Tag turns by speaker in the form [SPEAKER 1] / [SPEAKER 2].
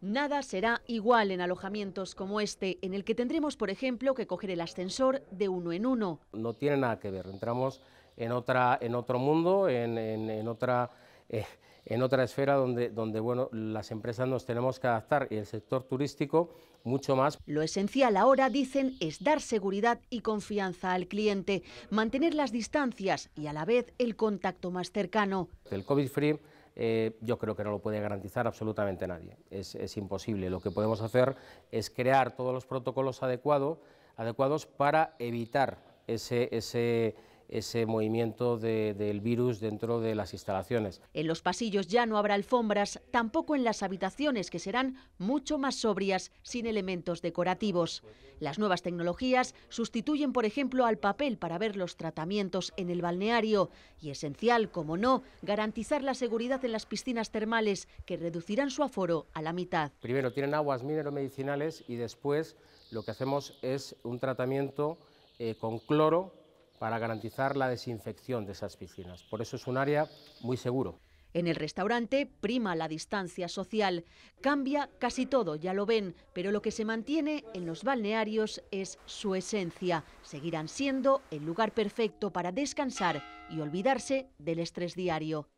[SPEAKER 1] Nada será igual en alojamientos como este, en el que tendremos, por ejemplo, que coger el ascensor de uno en uno.
[SPEAKER 2] No tiene nada que ver, entramos en, otra, en otro mundo, eh, en, otra... esfera donde, donde bueno, las empresas nos tenemos que adaptar y el sector turístico mucho más. Lo esencial ahora, dicen, es dar
[SPEAKER 1] seguridad y confianza al cliente, mantener las distancias y a la vez el contacto más cercano.
[SPEAKER 2] El COVID-free eh, yo creo que no lo puede garantizar absolutamente nadie. Es, imposible. Lo que podemos hacer es crear todos los protocolos adecuados para evitar ese, ese ese movimiento del virus dentro de las instalaciones.
[SPEAKER 1] En los pasillos ya no habrá alfombras, tampoco en las habitaciones, que serán mucho más sobrias, sin elementos decorativos. Las nuevas tecnologías sustituyen, por ejemplo, al papel para ver los tratamientos en el balneario y esencial, como no, garantizar la seguridad en las piscinas termales, que reducirán su aforo a la
[SPEAKER 2] mitad. Primero, tienen aguas medicinales... y después lo que hacemos es un tratamiento eh, con cloro para garantizar la desinfección de esas piscinas. Por eso es un área muy seguro. En el restaurante prima la distancia social.
[SPEAKER 1] Cambia casi todo, ya lo ven, pero lo que se mantiene en los balnearios es su esencia. Seguirán siendo el lugar perfecto para descansar y olvidarse del estrés diario.